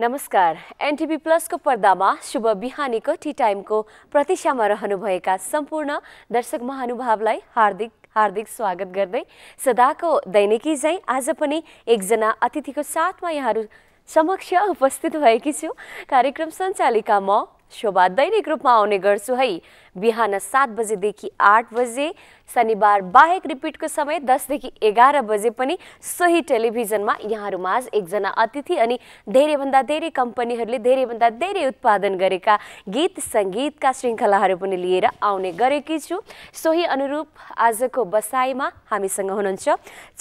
नमस्कार एनटिभी प्लसको पर्दामा शुभ बिहानीको टी टाइमको प्रतीक्षामा रहनुभएका सम्पूर्ण दर्शक महानुभावलाई हार्दिक हार्दिक स्वागत गर्दै सदाको दैनिकी चाहिँ आज पनि एकजना अतिथिको साथमा यहाँहरू समक्ष उपस्थित भएकी छु कार्यक्रम सञ्चालिका म शोभा दैनिक रूपमा आउने गर्छु है बिहान सात बजेदेखि आठ बजे शनिबार बाहेक रिपिटको समय दसदेखि एघार बजे पनि सोही टेलिभिजनमा यहाँहरूमाझ एकजना अतिथि अनि धेरैभन्दा धेरै कम्पनीहरूले धेरैभन्दा धेरै उत्पादन गरेका गीत सङ्गीतका श्रृङ्खलाहरू पनि लिएर आउने गरेकी छु सोही अनुरूप आजको बसाइमा हामीसँग हुनुहुन्छ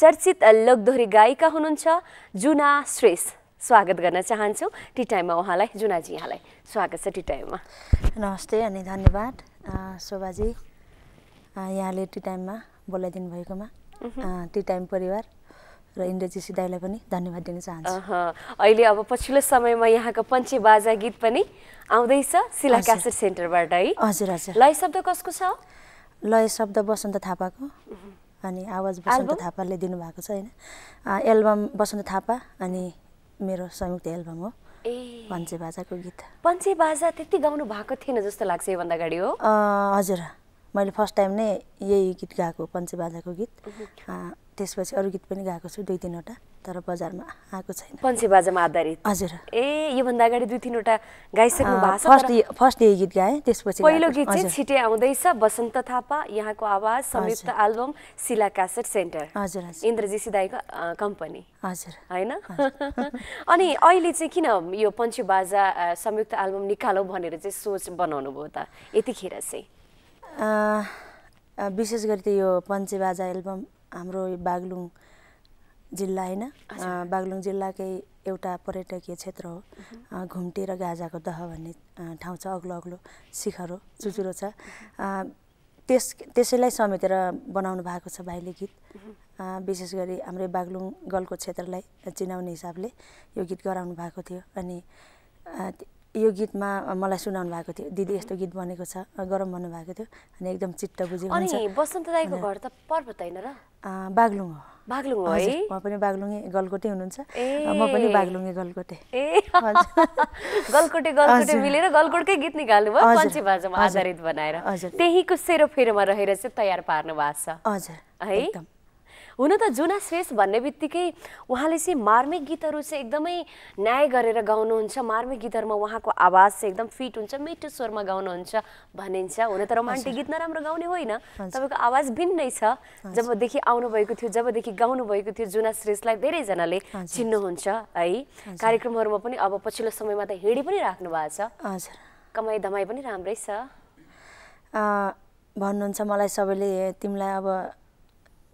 चर्चित लोकदोहोरी गायिका हुनुहुन्छ जुना श्रेष्ठ स्वागत गर्न चाहन्छौँ टी टाइममा उहाँलाई जुनाजी यहाँलाई स्वागत छ टी टाइममा नमस्ते अनि धन्यवाद शोभाजी यहाँले टी टाइममा बोलाइदिनु भएकोमा टी टाइम परिवार र इन्द्रजी दाईलाई पनि धन्यवाद दिन चाहन्छु अहिले अब पछिल्लो समयमा यहाँको पञ्चे बाजा गीत पनि आउँदैछ सिला क्यासेट सेन्टरबाट है हजुर हजुर लय शब्द कसको छ लय शब्द बसन्त थापाको अनि आवाज बसन्त थापाले दिनुभएको छ होइन एल्बम बसन्त थापा अनि मेरो संयुक्त एल्बम हो ए पञ्चे बाजाको गीत पञ्चे बाजा त्यति गाउनु भएको थिएन जस्तो लाग्छ योभन्दा अगाडि हो हजुर मैले फर्स्ट टाइम नै यही गीत गाएको पञ्चे बाजाको गीत त्यसपछि अरू गीत पनि गाएको छु दुई तिनवटा तर बजारमा आएको छैन पन्सी बाजामा आधारित हजुर ए योभन्दा अगाडि दुई तिनवटा गाइसक्नु भएको छ फर्स्ट यही गीत गाएँ त्यसपछि पहिलो गीत चाहिँ छिटे आउँदैछ बसन्त थापा यहाँको आवाज संयुक्त एल्बम शिला क्यासेट सेन्टर हजुर इन्द्रजी सिदाईको कम्पनी हजुर होइन अनि अहिले चाहिँ किन यो पन्सी बाजा संयुक्त एल्बम निकालौँ भनेर चाहिँ सोच बनाउनु भयो त यतिखेर चाहिँ विशेष गरी यो पन्चे बाजा एल्बम हाम्रो बागलुङ जिल्ला होइन बागलुङ जिल्लाकै एउटा पर्यटकीय क्षेत्र हो घुम्टी र गाजाको दह भन्ने ठाउँ छ अग्लो अग्लो शिखर हो चुचुरो छ त्यस त्यसैलाई समेटेर बनाउनु भएको छ भाइले गीत विशेष गरी हाम्रो बागलुङ गलको क्षेत्रलाई चिनाउने हिसाबले यो गीत गराउनु भएको थियो अनि यो गीतमा मलाई सुनाउनु भएको थियो दिदी यस्तो गीत बनेको छ गरम भन्नुभएको थियो अनि एकदम चित्त बुझ्यो अनि बसन्त दाईको घर त पर्वत होइन र बागलुङ हो बागलुङ हो है म पनि बागलुङे गलकोटे हुनुहुन्छ म पनि बागलुङे गलकोटे ए गलकोटे गलकोटे मिलेर गलकोटकै गीत निकाल्नु भयो पञ्ची भाषामा आधारित बनाएर सेरो सेरोफेरोमा रहेर चाहिँ तयार पार्नु भएको छ हजुर है हुन त जुना श्रेष्ठ भन्ने बित्तिकै उहाँले चाहिँ मार्मिक गीतहरू चाहिँ एकदमै न्याय गरेर गाउनुहुन्छ मार्मिक गीतहरूमा उहाँको आवाज चाहिँ एकदम फिट हुन्छ मिठो स्वरमा गाउनुहुन्छ भनिन्छ हुन त रोमान्टिक गीत नराम्रो गाउने होइन तपाईँको आवाज भिन्नै छ जबदेखि आउनुभएको थियो जबदेखि गाउनुभएको थियो जुना श्रेष्ठलाई धेरैजनाले चिन्नुहुन्छ है कार्यक्रमहरूमा पनि अब पछिल्लो समयमा त हिँडी पनि राख्नु भएको छ हजुर कमाइ धमाइ पनि राम्रै छ भन्नुहुन्छ मलाई सबैले तिमीलाई अब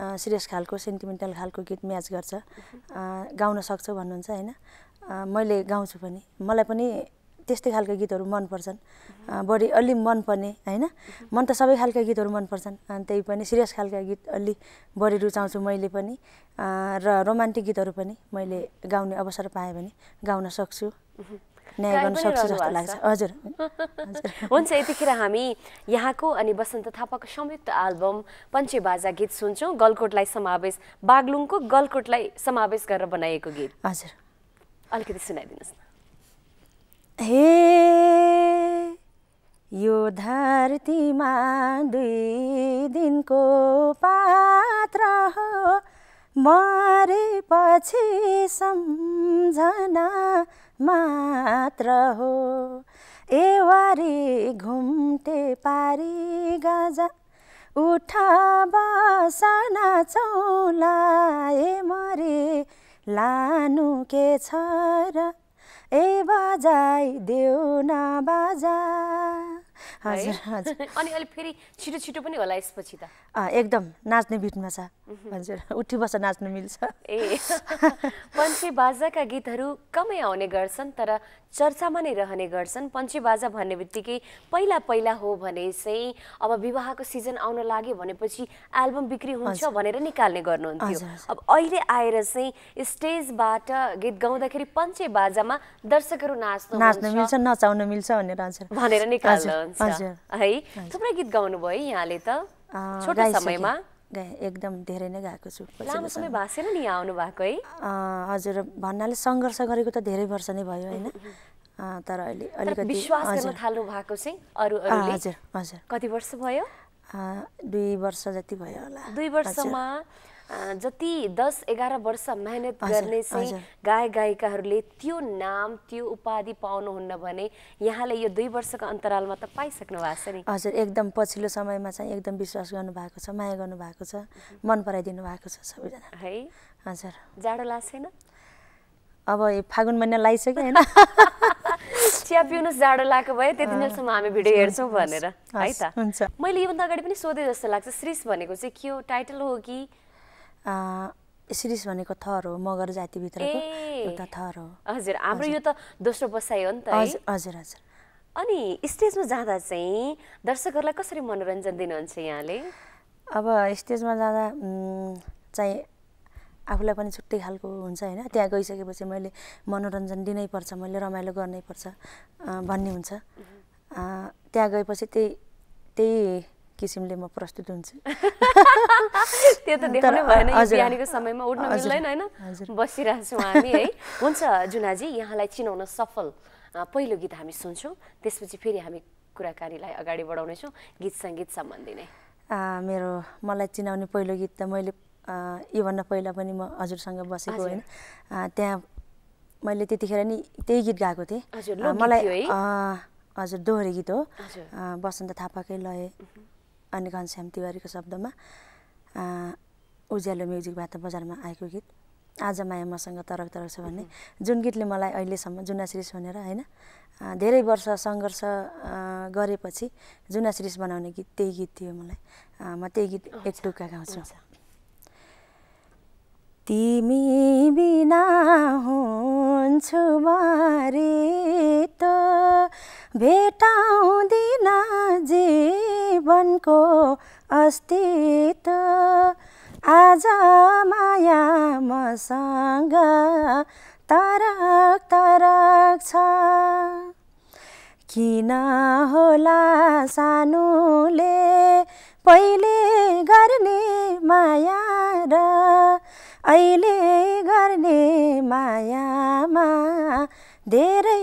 सिरियस खालको सेन्टिमेन्टल खालको गीत म्याच गर्छ गाउन सक्छु भन्नुहुन्छ होइन मैले गाउँछु पनि मलाई पनि त्यस्तै खालको गीतहरू मनपर्छन् बढी अलि मनपर्ने होइन मन त सबै खालका गीतहरू मनपर्छन् अनि त्यही पनि सिरियस खालका गीत अलि बढी रुचाउँछु मैले पनि र रोमान्टिक गीतहरू पनि मैले गाउने अवसर पाएँ भने गाउन सक्छु न्याय गर्न सक्छ जस्तो लाग्छ हजुर हुन्छ यतिखेर हामी यहाँको अनि बसन्त थापाको संयुक्त एल्बम पञ्चे बाजा गीत सुन्छौँ गलकोटलाई समावेश बागलुङको गलकोटलाई समावेश गरेर बनाइएको गीत हजुर अलिकति सुनाइदिनुहोस् न हे यो धरतीमा दुई दिनको पात्र हो मरेपछि सम्झना मात्र हो एवारी घुम्टे पारी गाजा उठा बसना चौला ए मरे लानु के छ र ए बजाइदेऊ न बजा हजुर हजुर अनि अहिले फेरि छिटो छिटो पनि होला यसपछि त एकदम नाच्ने बिटमा छ हजुर उठी बस्छ नाच्नु मिल्छ ए पञ्चे बाजाका गीतहरू कमै आउने गर्छन् तर चर्चामा नै रहने गर्छन् पञ्चे बाजा भन्ने बित्तिकै पहिला पहिला हो भने चाहिँ अब विवाहको सिजन आउन लाग्यो भनेपछि एल्बम बिक्री हुन्छ भनेर निकाल्ने गर्नुहुन्थ्यो अब अहिले आएर चाहिँ स्टेजबाट गीत गाउँदाखेरि पञ्चे बाजामा दर्शकहरू नाच्नु नाच्न मिल्छ नचाउनु मिल्छ भनेर भनेर निकाल्नुहुन्छ है थुप्रै गीत गाउनु गाउनुभयो यहाँले त छोटो समयमा एकदम धेरै नै गाएको छु लामो समय भाषेर नि आउनु भएको है हजुर भन्नाले सङ्घर्ष गरेको त धेरै वर्ष नै भयो होइन तर अहिले अलिकति विश्वास गर्न थाल्नु भएको चाहिँ अरू हजुर हजुर कति वर्ष भयो दुई वर्ष जति भयो होला दुई वर्षमा जति दस एघार वर्ष मेहनत गर्ने चाहिँ गायक गायिकाहरूले त्यो नाम त्यो उपाधि पाउनुहुन्न भने यहाँले यो दुई वर्षको अन्तरालमा त पाइसक्नु भएको छ नि हजुर एकदम पछिल्लो समयमा चाहिँ एकदम विश्वास गर्नुभएको छ माया गर्नुभएको छ मन पराइदिनु भएको छ सबैजना है हजुर जाडो लाग्छ लाग्छैन अब फागुन महिना लगाइसक्यो होइन चिया पिउनुहोस् जाडो लागेको भए त्यति बेलासम्म हामी भिडियो हेर्छौँ भनेर है त मैले योभन्दा अगाडि पनि सोधेँ जस्तो लाग्छ श्रीस भनेको चाहिँ के हो टाइटल हो कि सिरिस भनेको थर हो मगर जातिभित्रको एउटा थर हो हजुर हाम्रो यो त दोस्रो बसाइ हो नि त हजुर हजुर हजुर अनि स्टेजमा जाँदा चाहिँ दर्शकहरूलाई कसरी मनोरञ्जन दिनुहुन्छ यहाँले अब स्टेजमा जाँदा चाहिँ आफूलाई पनि छुट्टै खालको हुन्छ होइन त्यहाँ गइसकेपछि मैले मनोरञ्जन दिनै पर्छ मैले रमाइलो गर्नै पर्छ भन्ने हुन्छ त्यहाँ गएपछि त्यही त्यही किसिमले म प्रस्तुत हुन्छु त्यो त देखाउनै भएन बिहानीको समयमा उठ्न मिल्दैन होइन बसिरहेछौँ हामी है हुन्छ जुनाजी यहाँलाई चिनाउन सफल पहिलो गीत हामी सुन्छौँ त्यसपछि फेरि हामी कुराकानीलाई अगाडि बढाउनेछौँ गीत सङ्गीत सम्बन्धी नै मेरो मलाई चिनाउने पहिलो गीत त मैले योभन्दा पहिला पनि म हजुरसँग बसेको होइन त्यहाँ मैले त्यतिखेर नि त्यही गीत गाएको थिएँ मलाई हजुर दोहोरी गीत हो बसन्त थापाकै लय अनि घनश्याम तिवारीको शब्दमा उज्यालो म्युजिकबाट बजारमा आएको गीत आज माया मसँग तरक तरक छ भन्ने जुन गीतले मलाई अहिलेसम्म जुनाश्रिस भनेर होइन धेरै वर्ष सङ्घर्ष गरेपछि जुनाश्रिस बनाउने गीत त्यही गीत थियो मलाई म त्यही गीत एक टुक्का गाउँछु तिमी बिना हुन्छु बारे त भेटाउँदिन जे जीवनको अस्तित्व आज माया मसँग तरक तरक छ किन होला सानोले पहिले गर्ने माया र अहिले गर्ने मायामा धेरै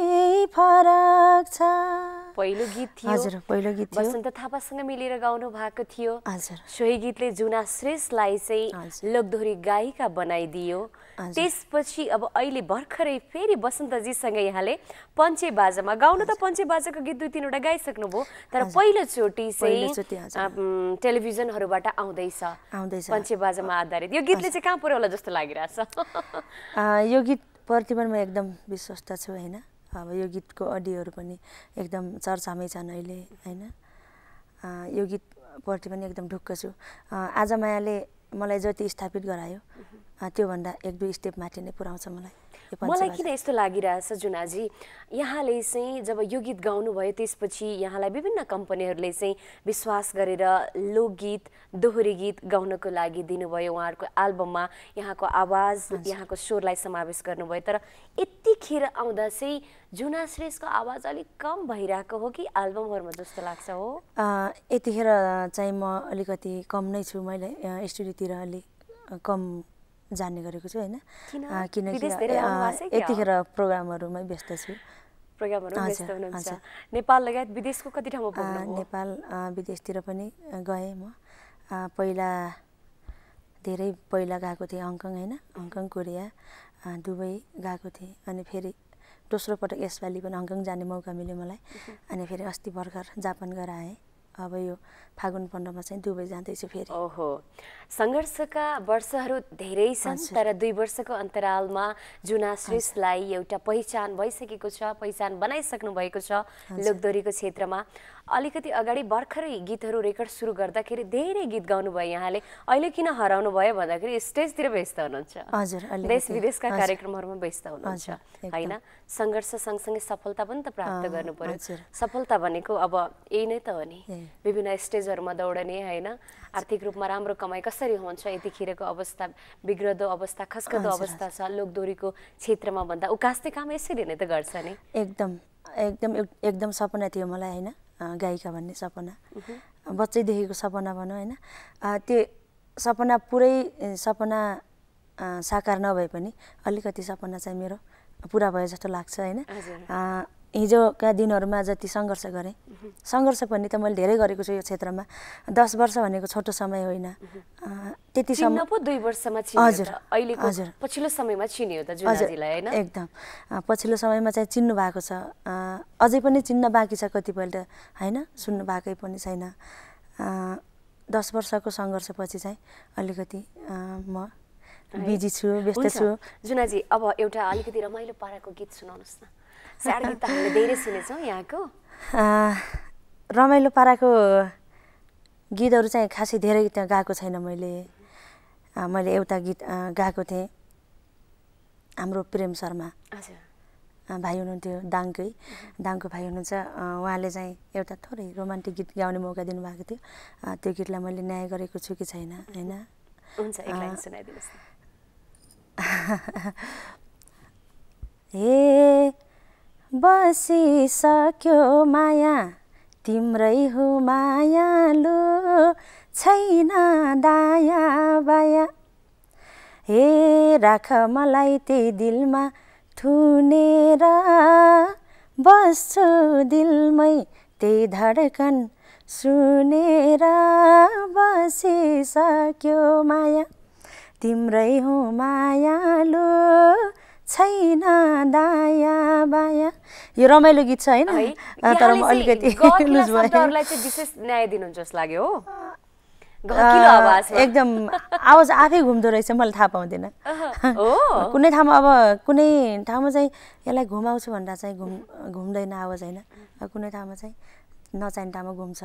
फरक छ पहिलो गीत थियो हजुर पहिलो गीत थियो वसन्त थापासँग मिलेर गाउनु भएको थियो हजुर सोही गीतले जुना श्रेष्ठलाई चाहिँ लोकदोहोरी गायिका बनाइदियो त्यसपछि अब अहिले भर्खरै फेरि वसन्तजीसँग यहाँले पञ्चे बाजामा गाउनु त पञ्चे बाजाको गीत दुई तिनवटा गाइसक्नुभयो तर पहिलोचोटि चाहिँ टेलिभिजनहरूबाट आउँदैछ पञ्चे बाजामा आधारित यो गीतले चाहिँ कहाँ पुऱ्याउला जस्तो लागिरहेछ यो गीत प्रतिमा म एकदम विश्वस्त छु होइन अब यो गीतको अडियोहरू पनि एकदम चर्चामै छन् अहिले होइन यो गीतपट्टि पनि एकदम ढुक्क छु आज मायाले मलाई जति स्थापित गरायो त्योभन्दा एक दुई स्टेप माथि नै पुऱ्याउँछ मलाई मलाई किन यस्तो लागिरहेछ जुनाजी यहाँले चाहिँ जब यो गीत गाउनुभयो त्यसपछि यहाँलाई विभिन्न कम्पनीहरूले चाहिँ विश्वास गरेर लोकगीत दोहोरी गीत गाउनको लागि दिनुभयो उहाँहरूको एल्बममा यहाँको आवाज यहाँको स्वरलाई समावेश गर्नुभयो तर यतिखेर आउँदा चाहिँ जुना श्रेष्ठको आवाज अलिक कम भइरहेको हो कि एल्बमहरूमा जस्तो लाग्छ हो यतिखेर चाहिँ म अलिकति कम नै छु मैले स्टुडियोतिर अलिक कम जान्ने गरेको छु होइन किनकि यतिखेर प्रोग्रामहरूमै व्यस्त छु नेपाल लगायत विदेशको कति ठाउँमा नेपाल विदेशतिर पनि गएँ म पहिला धेरै पहिला गएको थिएँ हङकङ होइन हङकङ कोरिया दुबई गएको थिएँ अनि फेरि दोस्रो पटक यसपालि पनि हङकङ जाने मौका मिल्यो मलाई अनि फेरि अस्ति भर्खर जापान गएर आएँ अब यो फागुन पन्ध्रमा चाहिँ दुबई जाँदैछु फेरि ओहो सङ्घर्षका वर्षहरू धेरै छन् तर दुई वर्षको अन्तरालमा जुना श्रेष्ठलाई एउटा पहिचान भइसकेको छ पहिचान बनाइसक्नु भएको छ लोकदोरीको क्षेत्रमा अलिकति अगाडि भर्खरै गीतहरू रेकर्ड सुरु गर्दाखेरि धेरै गीत गाउनु भयो यहाँले अहिले किन हराउनु भयो भन्दाखेरि स्टेजतिर व्यस्त हुनुहुन्छ हजुर देश विदेशका कार्यक्रमहरूमा व्यस्त हुनुहुन्छ होइन सङ्घर्ष सँगसँगै सफलता पनि त प्राप्त गर्नु पर्यो सफलता भनेको अब यही नै त हो नि विभिन्न स्टेजहरूमा दौडने होइन आर्थिक रूपमा राम्रो कमाइ कसरी हुन्छ यतिखेरको अवस्था बिग्रदो अवस्था खस्कदो अवस्था छ लोकदोरीको क्षेत्रमा भन्दा उकास्ते काम यसरी नै त गर्छ नि एकदम एकदम एकदम सपना थियो मलाई होइन गायिका भन्ने सपना बच्चैदेखिको सपना भनौँ होइन त्यो सपना पुरै सपना साकार नभए पनि अलिकति सपना चाहिँ मेरो पुरा भयो जस्तो लाग्छ होइन हिजोका दिनहरूमा जति सङ्घर्ष गरेँ सङ्घर्ष भन्ने त मैले धेरै गरेको छु यो क्षेत्रमा दस वर्ष भनेको छोटो समय होइन त्यति समय पो दुई वर्षमा हजुर अहिले हजुर पछिल्लो समयमा चिन्यो त हजुर एकदम पछिल्लो समयमा चाहिँ चिन्नु भएको छ अझै पनि चिन्न बाँकी छ कतिपल्ट होइन सुन्नु भएकै पनि छैन दस वर्षको सङ्घर्षपछि चाहिँ अलिकति म बिजी छु व्यस्त छु जुनाजी अब एउटा अलिकति रमाइलो पाराको गीत सुनाउनुहोस् न यहाँको रमाइलो पाराको गीतहरू चाहिँ खासै धेरै गीत गाएको छैन मैले मैले एउटा गीत गाएको थिएँ हाम्रो प्रेम शर्मा भाइ हुनुहुन्थ्यो दाङकै दाङको भाइ हुनुहुन्छ उहाँले चाहिँ एउटा थोरै रोमान्टिक गीत गाउने मौका दिनुभएको थियो त्यो गीतलाई मैले न्याय गरेको छु कि छैन होइन ए बसिसक्यो माया तिम्रै हो मायालु छैन दाया बाया हे राख मलाई त्यही दिलमा थुनेर बस्छु दिलमै त्यही धडकन सुनेर बसिसक्यो माया तिम्रै हो मायालु छैन दाया बाया यो रमाइलो गीत छ होइन तर म अलिकति लुज चाहिँ एकदम आवाज आफै घुम्दो रहेछ मलाई थाहा पाउँदिनँ कुनै ठाउँमा अब कुनै ठाउँमा चाहिँ यसलाई घुमाउँछु भन्दा चाहिँ घुम घुम्दैन आवाज होइन कुनै ठाउँमा चाहिँ टाइममा घुम्छ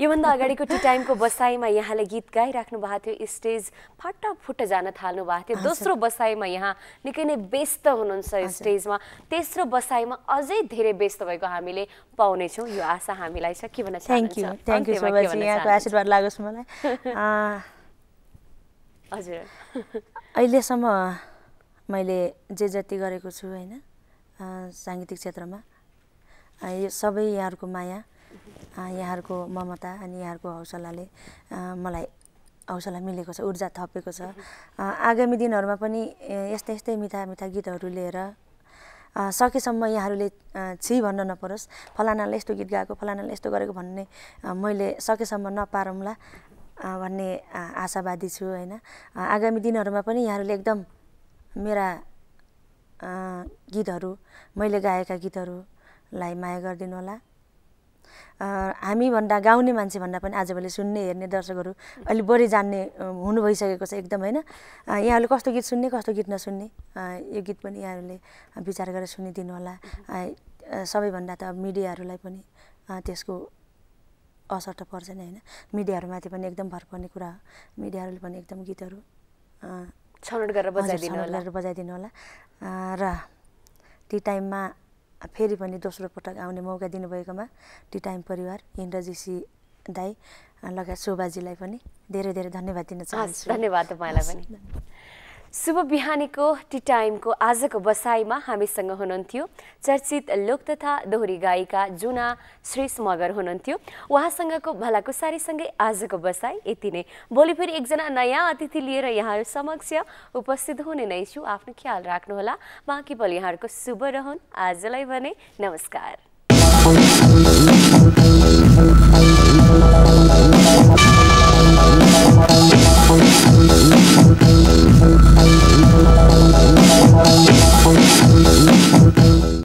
योभन्दा अगाडिको टी टाइमको बसाइमा यहाँले गीत गाइराख्नु भएको थियो स्टेज फाटाफुट जान थाल्नु भएको थियो दोस्रो बसाइमा यहाँ निकै नै व्यस्त हुनुहुन्छ स्टेजमा तेस्रो बसाइमा अझै धेरै व्यस्त भएको हामीले पाउनेछौँ यो आशा हामीलाई छ के भन्न थ्याङ्क यू सो मच यहाँको आशीर्वाद लागोस् मलाई हजुर अहिलेसम्म मैले जे जति गरेको छु होइन साङ्गीतिक क्षेत्रमा यो सबै यहाँहरूको माया यहाँहरूको ममता अनि यहाँहरूको हौसलाले मलाई हौसला मिलेको छ ऊर्जा थपेको छ आगामी दिनहरूमा पनि यस्तै यस्तै मिठा मिठा गीतहरू लिएर सकेसम्म यहाँहरूले छि भन्न नपरोस् फलानाले यस्तो गीत गाएको फलानाले यस्तो गरेको भन्ने मैले सकेसम्म नपारौँला भन्ने आशावादी छु होइन आगामी दिनहरूमा पनि यहाँहरूले एकदम मेरा गीतहरू मैले गाएका गीतहरू लाई माया गरिदिनु होला हामीभन्दा गाउने मान्छेभन्दा पनि आजभोलि सुन्ने हेर्ने दर्शकहरू अलिक बढी जान्ने हुनु भइसकेको छ एकदम होइन यहाँहरूले कस्तो गीत सुन्ने कस्तो गीत नसुन्ने यो गीत पनि यहाँहरूले विचार गरेर सुनिदिनु होला सबैभन्दा त मिडियाहरूलाई पनि त्यसको असर त पर्छ नि होइन मिडियाहरूमाथि पनि एकदम भर पर्ने कुरा हो मिडियाहरूले पनि एकदम गीतहरू छनौट गरेर बजाइदिनु होला र ती टाइममा फेरि पनि दोस्रो पटक आउने मौका दिनुभएकोमा टी टाइम परिवार इन्द्रजीसी दाई लगायत शोभाजीलाई पनि धेरै धेरै धन्यवाद दिन चाहन्छु धन्यवाद तपाईँलाई पनि शुभ बिहानीको टी टाइमको आजको बसाइमा हामीसँग हुनुहुन्थ्यो चर्चित लोक तथा दोहोरी गायिका जुना श्री मगर हुनुहुन्थ्यो उहाँसँगको भलाकुसारीसँगै आजको बसाइ यति नै भोलि फेरि एकजना नयाँ अतिथि लिएर यहाँहरू समक्ष उपस्थित हुने नै छु आफ्नो ख्याल राख्नुहोला बाँकी भोलि यहाँहरूको शुभ रहन् आजलाई भने नमस्कार